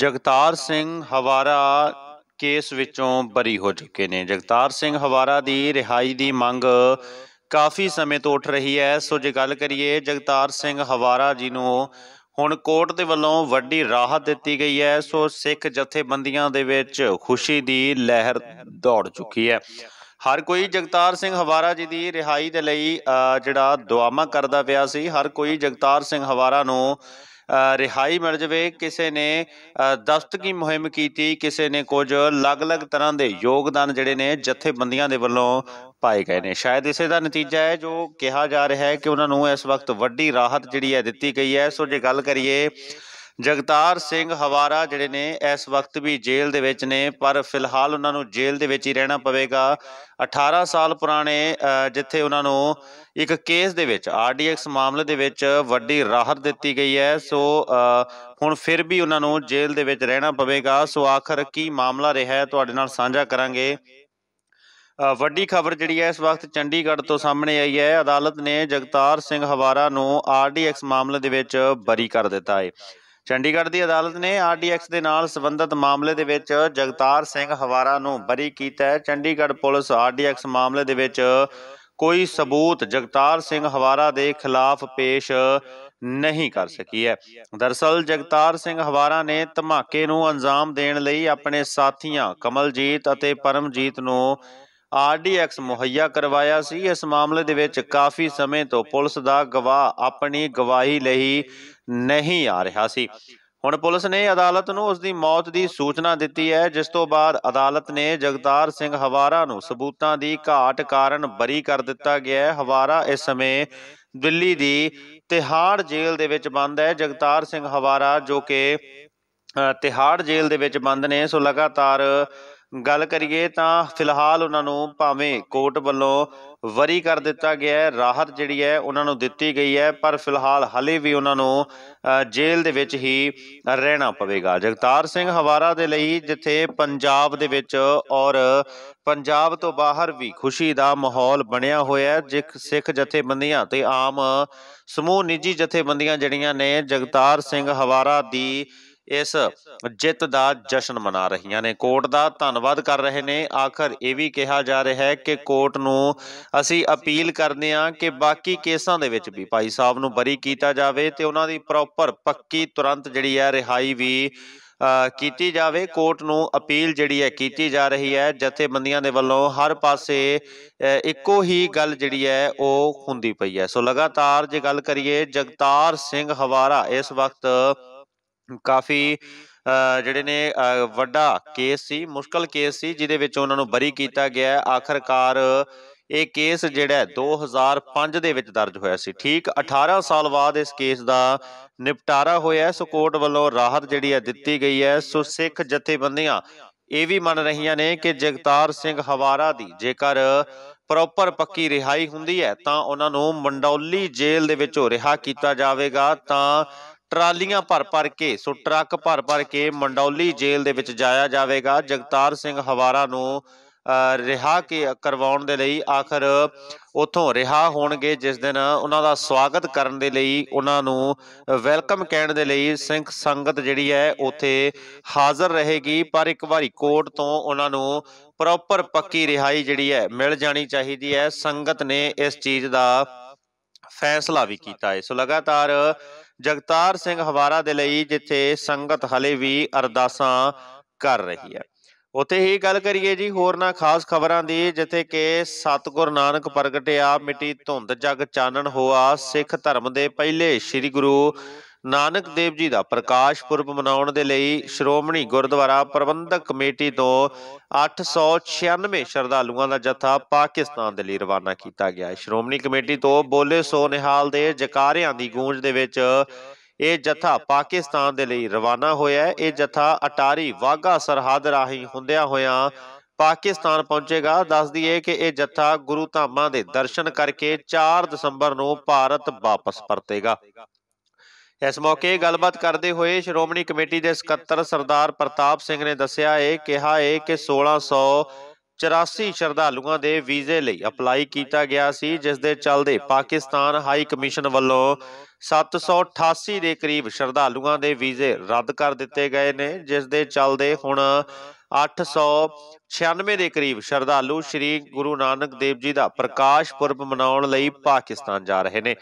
Jagtar Singh Hawara case ਵਿੱਚੋਂ ਬਰੀ ਹੋ ਚੁੱਕੇ ਨੇ ਜਗਤਾਰ ਸਿੰਘ ਹਵਾਰਾ ਦੀ ਰਿਹਾਈ ਦੀ ਮੰਗ ਕਾਫੀ ਸਮੇਂ ਤੋਂ ਉੱਠ ਰਹੀ ਹੈ ਸੋ ਜੇ ਗੱਲ ਕਰੀਏ ਜਗਤਾਰ ਸਿੰਘ ਹਵਾਰਾ ਜੀ ਨੂੰ ਹੁਣ ਕੋਰਟ ਦੇ ਵੱਲੋਂ ਵੱਡੀ ਰਾਹਤ ਦਿੱਤੀ ਗਈ ਹੈ ਸੋ ਸਿੱਖ ਜਥੇਬੰਦੀਆਂ ਦੇ ਵਿੱਚ ਖੁਸ਼ੀ ਦੀ ਲਹਿਰ ਦੌੜ ਚੁੱਕੀ ਹੈ ਹਰ ਕੋਈ ਜਗਤਾਰ ਸਿੰਘ ਹਵਾਰਾ ਜੀ ਦੀ ਰਿਹਾਈ ਦੇ ਲਈ ਜਿਹੜਾ ਦੁਆਵਾਂ ਕਰਦਾ ਪਿਆ ਸੀ ਹਰ ਕੋਈ ਜਗਤਾਰ ਸਿੰਘ ਹਵਾਰਾ ਨੂੰ ਰਿਹਾਈ ਮਿਲ ਜਵੇ ਕਿਸੇ ਨੇ ਦਸਤਕੀ ਮੁਹਿੰਮ ਕੀਤੀ ਕਿਸੇ ਨੇ ਕੁਝ ਅਲੱਗ-ਅਲੱਗ ਤਰ੍ਹਾਂ ਦੇ ਯੋਗਦਾਨ ਜਿਹੜੇ ਨੇ ਜਥੇਬੰਦੀਆਂ ਦੇ ਵੱਲੋਂ ਪਾਏ ਗਏ ਨੇ ਸ਼ਾਇਦ ਇਸੇ ਦਾ ਨਤੀਜਾ ਹੈ ਜੋ ਕਿਹਾ ਜਾ ਰਿਹਾ ਹੈ ਕਿ ਉਹਨਾਂ ਨੂੰ ਇਸ ਵਕਤ ਵੱਡੀ ਰਾਹਤ ਜਿਹੜੀ ਹੈ ਦਿੱਤੀ ਗਈ ਹੈ ਸੋ ਜੇ ਗੱਲ ਕਰੀਏ ਜਗਤਾਰ ਸਿੰਘ ਹਵਾਰਾ ਜਿਹੜੇ ਨੇ ਇਸ ਵਕਤ ਵੀ ਜੇਲ੍ਹ ਦੇ ਵਿੱਚ ਨੇ ਪਰ ਫਿਲਹਾਲ ਉਹਨਾਂ ਨੂੰ ਜੇਲ੍ਹ ਦੇ ਵਿੱਚ ਹੀ ਰਹਿਣਾ ਪਵੇਗਾ 18 ਸਾਲ ਪੁਰਾਣੇ ਜਿੱਥੇ ਉਹਨਾਂ ਨੂੰ ਇੱਕ ਕੇਸ ਦੇ ਵਿੱਚ ਆਰਡੀਐਕਸ ਮਾਮਲੇ ਦੇ ਵਿੱਚ ਵੱਡੀ ਰਾਹਤ ਦਿੱਤੀ ਗਈ ਹੈ ਸੋ ਹੁਣ ਫਿਰ ਵੀ ਉਹਨਾਂ ਨੂੰ ਜੇਲ੍ਹ ਦੇ ਵਿੱਚ ਰਹਿਣਾ ਪਵੇਗਾ ਸੋ ਆਖਰ ਕੀ ਮਾਮਲਾ ਰਿਹਾ ਤੁਹਾਡੇ ਨਾਲ ਸਾਂਝਾ ਕਰਾਂਗੇ ਵੱਡੀ ਖਬਰ ਜਿਹੜੀ ਹੈ ਇਸ ਵਕਤ ਚੰਡੀਗੜ੍ਹ ਤੋਂ ਸਾਹਮਣੇ ਆਈ ਹੈ ਅਦਾਲਤ ਨੇ ਜਗਤਾਰ ਸਿੰਘ ਹਵਾਰਾ ਨੂੰ ਆਰਡੀਐਕਸ ਮਾਮਲੇ ਦੇ ਵਿੱਚ ਬਰੀ ਕਰ ਦਿੱਤਾ ਹੈ ਚੰਡੀਗੜ੍ਹ ਦੀ ਅਦਾਲਤ ਨੇ ਆਰਡੀਐਕਸ ਦੇ ਨਾਲ ਸੰਬੰਧਤ ਮਾਮਲੇ ਦੇ ਵਿੱਚ ਜਗਤਾਰ ਸਿੰਘ ਹਵਾਰਾ ਨੂੰ ਬਰੀ ਕੀਤਾ ਹੈ ਚੰਡੀਗੜ੍ਹ ਪੁਲਿਸ ਆਰਡੀਐਕਸ ਮਾਮਲੇ ਦੇ ਵਿੱਚ ਕੋਈ ਸਬੂਤ ਜਗਤਾਰ ਸਿੰਘ ਹਵਾਰਾ ਦੇ ਖਿਲਾਫ ਪੇਸ਼ ਨਹੀਂ ਕਰ ਸਕੀ ਹੈ ਦਰਸਲ ਜਗਤਾਰ ਸਿੰਘ ਹਵਾਰਾ ਨੇ ਧਮਾਕੇ ਨੂੰ ਅੰਜਾਮ ਦੇਣ ਲਈ ਆਪਣੇ ਸਾਥੀਆਂ ਕਮਲਜੀਤ ਅਤੇ ਪਰਮਜੀਤ ਨੂੰ ਆਰਡੀਐਕਸ ਮੁਹੱਈਆ ਕਰਵਾਇਆ ਸੀ ਇਸ ਮਾਮਲੇ ਦੇ ਵਿੱਚ ਕਾਫੀ ਸਮੇਂ ਤੋਂ ਪੁਲਿਸ ਦਾ ਗਵਾਹ ਆਪਣੀ ਗਵਾਹੀ ਲਈ ਨਹੀਂ ਆ ਰਿਹਾ ਸੀ ਹੁਣ ਪੁਲਿਸ ਨੇ ਅਦਾਲਤ ਨੂੰ ਉਸ ਦੀ ਮੌਤ ਦੀ ਸੂਚਨਾ ਦਿੱਤੀ ਹੈ ਜਿਸ ਤੋਂ ਬਾਅਦ ਅਦਾਲਤ ਨੇ ਜਗਤਾਰ ਸਿੰਘ ਹਵਾਰਾ ਨੂੰ ਸਬੂਤਾਂ ਦੀ ਘਾਟ ਕਾਰਨ ਬਰੀ ਕਰ ਦਿੱਤਾ ਗਿਆ ਹੈ ਹਵਾਰਾ ਇਸ ਸਮੇਂ ਦਿੱਲੀ ਦੀ ਤਿਹਾੜ ਜੇਲ੍ਹ ਦੇ ਵਿੱਚ ਬੰਦ ਹੈ ਜਗਤਾਰ ਸਿੰਘ ਹਵਾਰਾ ਜੋ ਕਿ ਤਿਹਾੜ ਜੇਲ੍ਹ ਦੇ ਵਿੱਚ ਬੰਦ ਨੇ ਸੋ ਲਗਾਤਾਰ ਗੱਲ ਕਰੀਏ ਤਾਂ ਫਿਲਹਾਲ ਉਹਨਾਂ ਨੂੰ ਭਾਵੇਂ ਕੋਰਟ ਵੱਲੋਂ ਵਰੀ ਕਰ ਦਿੱਤਾ ਗਿਆ ਹੈ ਰਾਹਤ ਜਿਹੜੀ ਹੈ ਉਹਨਾਂ ਨੂੰ ਦਿੱਤੀ ਗਈ ਹੈ ਪਰ ਫਿਲਹਾਲ ਹਲੇ ਵੀ ਉਹਨਾਂ ਨੂੰ ਜੇਲ੍ਹ ਦੇ ਵਿੱਚ ਹੀ ਰਹਿਣਾ ਪਵੇਗਾ ਜਗਤਾਰ ਸਿੰਘ ਹਵਾਰਾ ਦੇ ਲਈ ਜਿੱਥੇ ਪੰਜਾਬ ਦੇ ਵਿੱਚ ਔਰ ਪੰਜਾਬ ਤੋਂ ਬਾਹਰ ਵੀ ਖੁਸ਼ੀ ਦਾ ਮਾਹੌਲ ਬਣਿਆ ਹੋਇਆ ਹੈ ਜਿਖ ਸਿੱਖ ਜਥੇਬੰਦੀਆਂ ਤੇ ਆਮ ਸਮੂਹ ਨਿੱਜੀ ਜਥੇਬੰਦੀਆਂ ਜਿਹੜੀਆਂ ਨੇ ਜਗਤਾਰ ਸਿੰਘ ਹਵਾਰਾ ਦੀ ਇਸ ਜਿੱਤ ਦਾ ਜਸ਼ਨ ਮਨਾ ਰਹੀਆਂ ਨੇ ਕੋਰਟ ਦਾ ਧੰਨਵਾਦ ਕਰ ਰਹੇ ਨੇ ਆਖਰ ਇਹ ਵੀ ਕਿਹਾ ਜਾ ਰਿਹਾ ਹੈ ਕਿ ਕੋਰਟ ਨੂੰ ਅਸੀਂ ਅਪੀਲ ਕਰਦੇ ਹਾਂ ਕਿ ਬਾਕੀ ਕੇਸਾਂ ਦੇ ਵਿੱਚ ਵੀ ਭਾਈ ਸਾਹਿਬ ਨੂੰ ਬਰੀ ਕੀਤਾ ਜਾਵੇ ਤੇ ਉਹਨਾਂ ਦੀ ਪ੍ਰੋਪਰ ਪੱਕੀ ਤੁਰੰਤ ਜਿਹੜੀ ਹੈ ਰਿਹਾਈ ਵੀ ਕੀਤੀ ਜਾਵੇ ਕੋਰਟ ਨੂੰ ਅਪੀਲ ਜਿਹੜੀ ਹੈ ਕੀਤੀ ਜਾ ਰਹੀ ਹੈ ਜਥੇਬੰਦੀਆਂ ਦੇ ਵੱਲੋਂ ਹਰ ਪਾਸੇ ਇੱਕੋ ਹੀ ਗੱਲ ਜਿਹੜੀ ਹੈ ਉਹ ਹੁੰਦੀ ਪਈ ਹੈ ਸੋ ਲਗਾਤਾਰ ਜੇ ਗੱਲ ਕਰੀਏ ਜਗਤਾਰ ਸਿੰਘ ਹਵਾਰਾ ਇਸ ਵਕਤ ਕਾਫੀ ਜਿਹੜੇ ਨੇ ਵੱਡਾ ਕੇਸ ਸੀ ਮੁਸ਼ਕਲ ਕੇਸ ਸੀ ਜਿਹਦੇ ਵਿੱਚ ਉਹਨਾਂ ਨੂੰ ਬਰੀ ਕੀਤਾ ਗਿਆ ਆਖਰਕਾਰ ਇਹ ਕੇਸ ਜਿਹੜਾ 2005 ਦੇ ਵਿੱਚ ਦਰਜ ਹੋਇਆ ਸੀ ਠੀਕ 18 ਸਾਲ ਬਾਅਦ ਇਸ ਕੇਸ ਦਾ ਨਿਪਟਾਰਾ ਹੋਇਆ ਸੋ ਕੋਰਟ ਵੱਲੋਂ ਰਾਹਤ ਜਿਹੜੀ ਹੈ ਦਿੱਤੀ ਗਈ ਹੈ ਸੋ ਸਿੱਖ ਜਥੇਬੰਦੀਆਂ ਇਹ ਵੀ ਮੰਨ ਰਹੀਆਂ ਨੇ ਕਿ ਜਗਤਾਰ ਸਿੰਘ ਹਵਾਰਾ ਦੀ ਜੇਕਰ ਪ੍ਰੋਪਰ ਪੱਕੀ ਰਿਹਾਈ ਹੁੰਦੀ ਹੈ ਤਾਂ ਉਹਨਾਂ ਨੂੰ ਮੰਡੌਲੀ ਜੇਲ੍ਹ ਦੇ ਵਿੱਚੋਂ ਰਿਹਾ ਕੀਤਾ ਜਾਵੇਗਾ ਤਾਂ ਟਰਾਲੀਆਂ ਭਰ ਭਰ ਕੇ ਸੋ ਟਰੱਕ ਭਰ ਭਰ ਕੇ ਮੰਡੌਲੀ ਜੇਲ੍ਹ ਦੇ ਵਿੱਚ ਜਾਇਆ ਜਾਵੇਗਾ ਜਗਤਾਰ ਸਿੰਘ ਹਵਾਰਾ ਨੂੰ ਰਿਹਾ ਕੇ ਕਰਵਾਉਣ ਦੇ ਲਈ ਆਖਰ ਉਥੋਂ ਰਿਹਾ ਹੋਣਗੇ ਜਿਸ ਦਿਨ ਉਹਨਾਂ ਦਾ ਸਵਾਗਤ ਕਰਨ ਦੇ ਲਈ ਉਹਨਾਂ ਨੂੰ ਵੈਲਕਮ ਕਹਿਣ ਦੇ ਲਈ ਸਿੰਘ ਸੰਗਤ ਜਿਹੜੀ ਹੈ ਉਥੇ ਹਾਜ਼ਰ ਰਹੇਗੀ ਪਰ ਇੱਕ ਵਾਰੀ ਕੋਰਟ ਤੋਂ ਉਹਨਾਂ ਨੂੰ ਪ੍ਰੋਪਰ ਪੱਕੀ ਰਿਹਾਈ ਜਿਹੜੀ ਹੈ ਮਿਲ ਜਾਣੀ ਚਾਹੀਦੀ ਹੈ ਸੰਗਤ ਨੇ ਇਸ ਚੀਜ਼ ਦਾ ਫੈਸਲਾ ਵੀ ਕੀਤਾ ਹੈ ਸੋ ਲਗਾਤਾਰ ਜਗਤਾਰ ਸਿੰਘ ਹਵਾਰਾ ਦੇ ਲਈ ਜਿੱਥੇ ਸੰਗਤ ਹਲੇ ਵੀ ਅਰਦਾਸਾਂ ਕਰ ਰਹੀ ਹੈ ਉਥੇ ਹੀ ਗੱਲ ਕਰੀਏ ਜੀ ਹੋਰ ਨਾ ਖਾਸ ਖਬਰਾਂ ਦੀ ਜਿੱਥੇ ਕਿ ਸਤਗੁਰ ਨਾਨਕ ਪ੍ਰਗਟਿਆ ਮਿੱਟੀ ਧੁੰਦ ਜਗ ਚਾਨਣ ਹੋਆ ਸਿੱਖ ਧਰਮ ਦੇ ਪਹਿਲੇ ਸ੍ਰੀ ਗੁਰੂ ਨਾਨਕ ਦੇਵ ਜੀ ਦਾ ਪ੍ਰਕਾਸ਼ ਪੁਰਬ ਮਨਾਉਣ ਦੇ ਲਈ ਸ਼੍ਰੋਮਣੀ ਗੁਰਦੁਆਰਾ ਪ੍ਰਬੰਧਕ ਕਮੇਟੀ ਤੋਂ 896 ਸ਼ਰਧਾਲੂਆਂ ਦਾ ਜਥਾ ਪਾਕਿਸਤਾਨ ਦੇ ਲਈ ਰਵਾਨਾ ਕੀਤਾ ਗਿਆ ਹੈ ਸ਼੍ਰੋਮਣੀ ਕਮੇਟੀ ਤੋਂ ਬੋਲੇ ਸੋ ਨਿਹਾਲ ਦੇ ਜਕਾਰਿਆਂ ਦੀ ਗੂੰਜ ਦੇ ਵਿੱਚ ਇਹ ਜਥਾ ਪਾਕਿਸਤਾਨ ਦੇ ਲਈ ਰਵਾਨਾ ਹੋਇਆ ਹੈ ਇਹ ਜਥਾ ਅਟਾਰੀ ਵਾਗਾ ਸਰਹੱਦ ਰਾਹੀਂ ਹੁੰਦਿਆਂ ਹੋਇਆਂ ਪਾਕਿਸਤਾਨ ਪਹੁੰਚੇਗਾ ਦੱਸ ਦਈਏ ਕਿ ਇਹ ਜਥਾ ਗੁਰੂ ਧਾਮਾਂ ਦੇ ਦਰਸ਼ਨ ਕਰਕੇ 4 ਦਸੰਬਰ ਨੂੰ ਭਾਰਤ ਵਾਪਸ ਪਰਤੇਗਾ ਇਸ ਮੌਕੇ ਗੱਲਬਾਤ ਕਰਦੇ ਹੋਏ ਸ਼੍ਰੋਮਣੀ ਕਮੇਟੀ ਦੇ ਸਕੱਤਰ ਸਰਦਾਰ ਪ੍ਰਤਾਪ ਸਿੰਘ ਨੇ ਦੱਸਿਆ ਹੈ ਕਿਹਾ ਹੈ ਕਿ 1600 ਸ਼ਰਧਾਲੂਆਂ ਦੇ ਵੀਜ਼ੇ ਲਈ ਅਪਲਾਈ ਕੀਤਾ ਗਿਆ ਸੀ ਜਿਸ ਦੇ ਚੱਲਦੇ ਪਾਕਿਸਤਾਨ ਹਾਈ ਕਮਿਸ਼ਨ ਵੱਲੋਂ 788 ਦੇ ਕਰੀਬ ਸ਼ਰਧਾਲੂਆਂ ਦੇ ਵੀਜ਼ੇ ਰੱਦ ਕਰ ਦਿੱਤੇ ਗਏ ਨੇ ਜਿਸ ਦੇ ਚੱਲਦੇ ਹੁਣ 896 ਦੇ ਕਰੀਬ ਸ਼ਰਧਾਲੂ ਸ੍ਰੀ ਗੁਰੂ ਨਾਨਕ ਦੇਵ ਜੀ ਦਾ ਪ੍ਰਕਾਸ਼ ਪੁਰਬ ਮਨਾਉਣ ਲਈ ਪਾਕਿਸਤਾਨ ਜਾ ਰਹੇ ਨੇ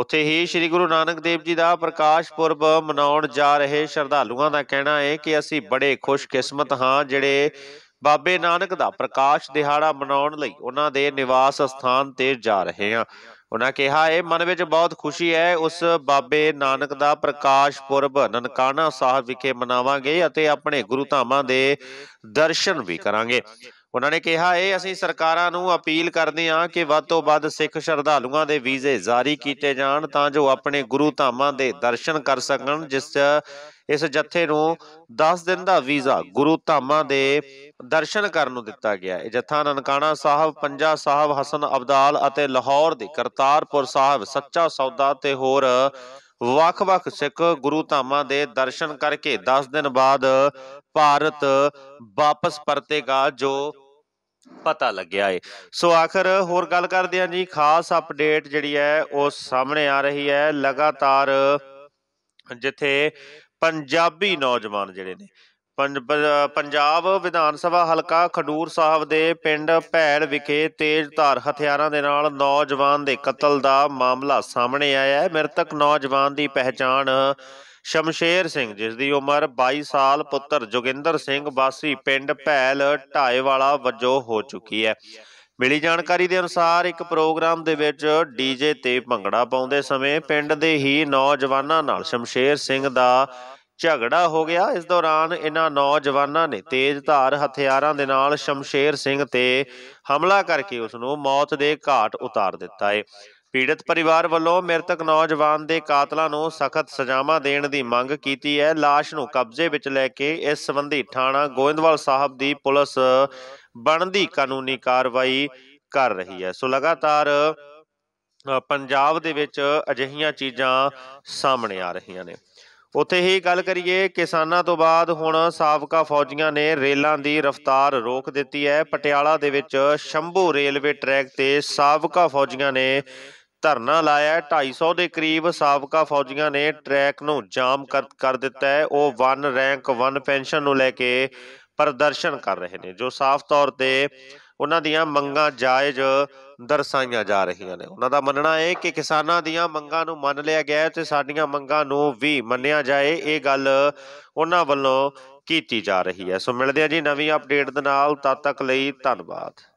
ਉੱਥੇ ਹੀ ਸ੍ਰੀ ਗੁਰੂ ਨਾਨਕ ਦੇਵ ਜੀ ਦਾ ਪ੍ਰਕਾਸ਼ ਪੁਰਬ ਮਨਾਉਣ ਜਾ ਰਹੇ ਸ਼ਰਧਾਲੂਆਂ ਦਾ ਕਹਿਣਾ ਹੈ ਕਿ ਅਸੀਂ ਬੜੇ ਖੁਸ਼ਕਿਸਮਤ ਹਾਂ ਜਿਹੜੇ ਬਾਬੇ ਨਾਨਕ ਦਾ ਪ੍ਰਕਾਸ਼ ਦਿਹਾੜਾ ਮਨਾਉਣ ਲਈ ਉਹਨਾਂ ਦੇ ਨਿਵਾਸ ਸਥਾਨ ਤੇ ਜਾ ਰਹੇ ਹਾਂ ਉਹਨਾਂ ਕਿਹਾ ਇਹ ਮਨ ਵਿੱਚ ਬਹੁਤ ਖੁਸ਼ੀ ਹੈ ਉਸ ਬਾਬੇ ਨਾਨਕ ਦਾ ਪ੍ਰਕਾਸ਼ ਪੁਰਬ ਨਨਕਾਣਾ ਸਾਹਿਬ ਵਿਖੇ ਮਨਾਵਾਂਗੇ ਅਤੇ ਆਪਣੇ ਗੁਰੂ ਧਾਮਾਂ ਦੇ ਦਰਸ਼ਨ ਵੀ ਕਰਾਂਗੇ ਉਹਨਾਂ ਨੇ ਕਿਹਾ ਇਹ ਅਸੀਂ ਸਰਕਾਰਾਂ ਨੂੰ ਅਪੀਲ ਕਰਦੇ ਹਾਂ ਕਿ ਵੱਧ ਤੋਂ ਵੱਧ ਸਿੱਖ ਸ਼ਰਧਾਲੂਆਂ ਦੇ ਵੀਜ਼ੇ ਜਾਰੀ ਕੀਤੇ ਜਾਣ ਤਾਂ ਜੋ ਆਪਣੇ ਗੁਰੂ ਧਾਮਾਂ ਦੇ ਦਰਸ਼ਨ ਕਰ ਸਕਣ ਜਿਸ ਇਸ ਜਥੇ ਨੂੰ 10 ਦਿਨ ਦਾ ਵੀਜ਼ਾ ਗੁਰੂ ਧਾਮਾਂ ਦੇ ਦਰਸ਼ਨ ਕਰਨ ਨੂੰ ਦਿੱਤਾ ਗਿਆ ਇਹ ਜਥਾ ਨਨਕਾਣਾ ਸਾਹਿਬ ਪੰਜਾ ਸਾਹਿਬ ਹਸਨ ਅਬਦਾਲ ਅਤੇ ਲਾਹੌਰ ਦੇ ਕਰਤਾਰਪੁਰ ਸਾਹਿਬ ਸੱਚਾ ਸੌਦਾ ਤੇ ਹੋਰ ਵੱਖ-ਵੱਖ ਸਿੱਖ ਗੁਰੂ ਧਾਮਾਂ ਦੇ ਦਰਸ਼ਨ ਕਰਕੇ 10 ਦਿਨ ਬਾਅਦ ਭਾਰਤ ਵਾਪਸ ਪਰਤੇਗਾ ਜੋ ਪਤਾ ਲੱਗਿਆ ਏ ਸੋ ਆਖਰ ਹੋਰ ਗੱਲ ਕਰਦੇ ਆ ਜੀ ਖਾਸ ਅਪਡੇਟ ਜਿਹੜੀ ਹੈ ਉਹ ਸਾਹਮਣੇ ਆ ਰਹੀ ਹੈ ਲਗਾਤਾਰ ਜਿੱਥੇ ਪੰਜਾਬੀ ਨੌਜਵਾਨ ਜਿਹੜੇ ਨੇ ਪੰਜਾਬ ਵਿਧਾਨ ਸਭਾ ਹਲਕਾ ਖਡੂਰ ਸਾਹਿਬ ਦੇ ਪਿੰਡ ਭੈੜ ਵਿਖੇ ਤੇਜ਼ ਧਾਰ ਹਥਿਆਰਾਂ ਦੇ ਨਾਲ ਨੌਜਵਾਨ ਦੇ ਕਤਲ ਦਾ ਮਾਮਲਾ ਸਾਹਮਣੇ ਆਇਆ ਹੈ ਮ੍ਰਿਤਕ ਨੌਜਵਾਨ ਦੀ ਪਹਿਚਾਣ ਸ਼ਮਸ਼ੇਰ ਸਿੰਘ ਜਿਸ ਦੀ ਉਮਰ 22 ਸਾਲ ਪੁੱਤਰ ਜੋਗਿੰਦਰ ਸਿੰਘ ਵਾਸੀ ਪਿੰਡ ਭੈਲ ਢਾਏ ਵਾਲਾ ਵਜੋਂ ਹੋ ਚੁੱਕੀ ਹੈ ਮਿਲੀ ਜਾਣਕਾਰੀ ਦੇ ਅਨੁਸਾਰ ਇੱਕ ਪ੍ਰੋਗਰਾਮ ਦੇ ਵਿੱਚ ਡੀਜੇ ਤੇ ਭੰਗੜਾ ਪਾਉਂਦੇ ਸਮੇਂ ਪਿੰਡ ਦੇ ਹੀ ਨੌਜਵਾਨਾਂ ਨਾਲ ਸ਼ਮਸ਼ੇਰ ਸਿੰਘ ਦਾ ਝਗੜਾ ਹੋ ਗਿਆ ਇਸ ਦੌਰਾਨ ਇਹਨਾਂ ਨੌਜਵਾਨਾਂ ਨੇ ਤੇਜ਼ ਧਾਰ ਹਥਿਆਰਾਂ ਦੇ ਨਾਲ ਸ਼ਮਸ਼ੇਰ ਸਿੰਘ ਤੇ ਹਮਲਾ ਕਰਕੇ ਉਸ ਨੂੰ ਮੌਤ ਦੇ ਘਾਟ ਉਤਾਰ ਦਿੱਤਾ ਹੈ ਪੀੜਤ ਪਰਿਵਾਰ ਵੱਲੋਂ ਮ੍ਰਿਤਕ ਨੌਜਵਾਨ ਦੇ ਕਾਤਲਾਂ ਨੂੰ ਸਖਤ ਸਜ਼ਾਵਾਂ ਦੇਣ ਦੀ ਮੰਗ ਕੀਤੀ ਹੈ লাশ ਨੂੰ ਕਬਜ਼ੇ ਵਿੱਚ ਲੈ ਕੇ ਇਸ ਸੰਬੰਧੀ ਥਾਣਾ ਗੋਇੰਦਵਾਲ ਸਾਹਿਬ ਦੀ ਪੁਲਿਸ ਬਣਦੀ ਕਾਨੂੰਨੀ ਕਾਰਵਾਈ ਕਰ ਰਹੀ ਹੈ ਸੋ ਲਗਾਤਾਰ ਪੰਜਾਬ ਦੇ ਵਿੱਚ ਅਜਿਹੀਆਂ ਚੀਜ਼ਾਂ ਸਾਹਮਣੇ ਆ ਰਹੀਆਂ ਨੇ ਉੱਥੇ ਹੀ ਗੱਲ ਕਰੀਏ ਕਿਸਾਨਾਂ ਤੋਂ ਬਾਅਦ ਹੁਣ ਸਾਬਕਾ ਫੌਜੀਆਂ ਨੇ ਰੇਲਾਂ ਦੀ ਰਫ਼ਤਾਰ ਰੋਕ ਦਿੱਤੀ ਹੈ ਪਟਿਆਲਾ ਦੇ ਵਿੱਚ ਸ਼ੰਭੂ ਰੇਲਵੇ ਟਰੈਕ ਤੇ ਸਾਬਕਾ ਫੌਜੀਆਂ ਨੇ ਧਰਨਾ ਲਾਇਆ 250 ਦੇ ਕਰੀਬ ਸਾਬਕਾ ਫੌਜੀਆਂ ਨੇ ਟਰੈਕ ਨੂੰ ਜਾਮ ਕਰ ਦਿੱਤਾ ਹੈ ਉਹ 1 ਰੈਂਕ 1 ਪੈਨਸ਼ਨ ਨੂੰ ਲੈ ਕੇ ਪ੍ਰਦਰਸ਼ਨ ਕਰ ਰਹੇ ਨੇ ਜੋ ਸਾਫ਼ ਤੌਰ ਤੇ ਉਹਨਾਂ ਦੀਆਂ ਮੰਗਾਂ ਜਾਇਜ਼ ਦਰਸਾਈਆਂ ਜਾ ਰਹੀਆਂ ਨੇ ਉਹਨਾਂ ਦਾ ਮੰਨਣਾ ਹੈ ਕਿ ਕਿਸਾਨਾਂ ਦੀਆਂ ਮੰਗਾਂ ਨੂੰ ਮੰਨ ਲਿਆ ਗਿਆ ਤੇ ਸਾਡੀਆਂ ਮੰਗਾਂ ਨੂੰ ਵੀ ਮੰਨਿਆ ਜਾਏ ਇਹ ਗੱਲ ਉਹਨਾਂ ਵੱਲੋਂ ਕੀਤੀ ਜਾ ਰਹੀ ਹੈ ਸੋ ਮਿਲਦੇ ਆ ਜੀ ਨਵੀਂ ਅਪਡੇਟ ਦੇ ਨਾਲ ਤਦ ਤੱਕ ਲਈ ਧੰਨਵਾਦ